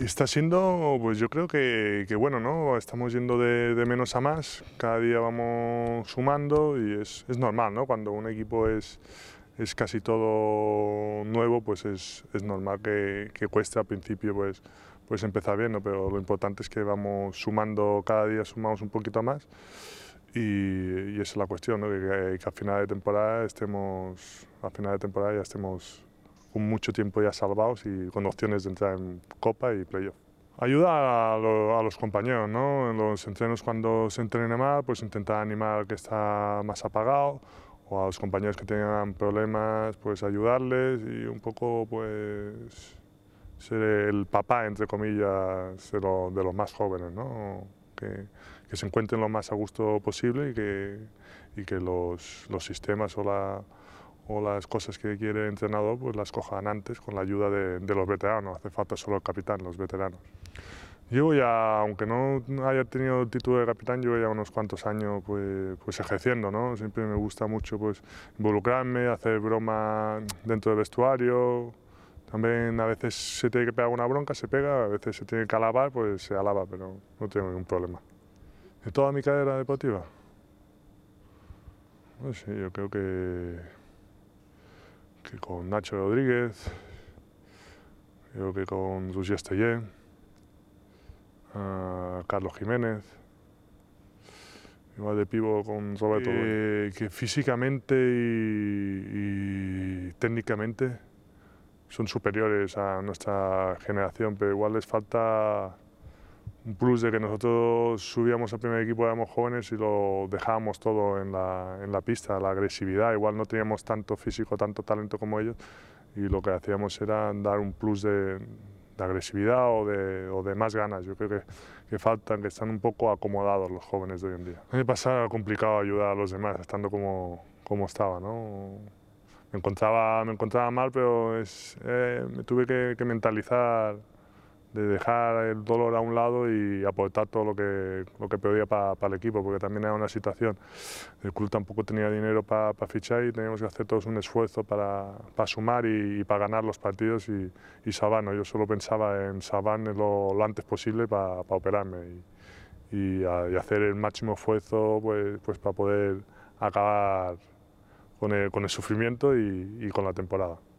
Está siendo, pues yo creo que, bueno, ¿no? Estamos yendo de, menos a más, cada día vamos sumando y es, normal, Cuando un equipo es, es casi todo nuevo, pues es, normal que, cueste al principio pues, pues empezar bien, pero lo importante es que vamos sumando, cada día sumamos un poquito más y, esa es la cuestión, ¿no? que, que, al final de temporada estemos, al final de temporada ya estemos con mucho tiempo ya salvados y con opciones de entrar en Copa y Playoff. Ayuda a, los compañeros, ¿no? En los entrenos cuando se entrene mal, pues intentar animar al que está más apagado o a los compañeros que tengan problemas, pues ayudarles y un poco pues ser el papá, entre comillas, de, los más jóvenes, ¿no? Que, que, se encuentren lo más a gusto posible y que, y que los, los sistemas o la o las cosas que quiere el entrenador pues las cojan antes con la ayuda de, los veteranos, hace falta solo el capitán, los veteranos. Yo ya, aunque no haya tenido título de capitán, llevo ya unos cuantos años pues, pues ejerciendo, ¿no? Siempre me gusta mucho pues, involucrarme, hacer broma dentro del vestuario. También a veces se tiene que pegar una bronca, se pega, a veces se tiene que alabar, pues se alaba, pero no tengo ningún problema. ¿De toda mi carrera deportiva? Pues sí, yo creo que que con Nacho Rodríguez, creo que con Susi Estellé, Carlos Jiménez, igual de pivo con Roberto. que físicamente y técnicamente son superiores a nuestra generación, pero igual les falta un plus de que nosotros subíamos al primer equipo, éramos jóvenes y lo dejábamos todo en la, en la pista, la agresividad, igual no teníamos tanto físico, tanto talento como ellos y lo que hacíamos era dar un plus de, agresividad o de, o de, más ganas. Yo creo que, faltan, que están un poco acomodados los jóvenes de hoy en día. A mí me pasaba complicado ayudar a los demás, estando como, como estaba. ¿no? Me, encontraba, me encontraba mal, pero es, eh, me tuve que, que mentalizar de dejar el dolor a un lado y aportar todo lo que, lo que para el equipo, porque también era una situación. El club tampoco tenía dinero para fichar y teníamos que hacer todos un esfuerzo para, sumar y, para ganar los partidos y, y Sabano. Yo solo pensaba en Saban lo, antes posible para operarme y, hacer el máximo esfuerzo pues, pues para poder acabar con el sufrimiento y con la temporada.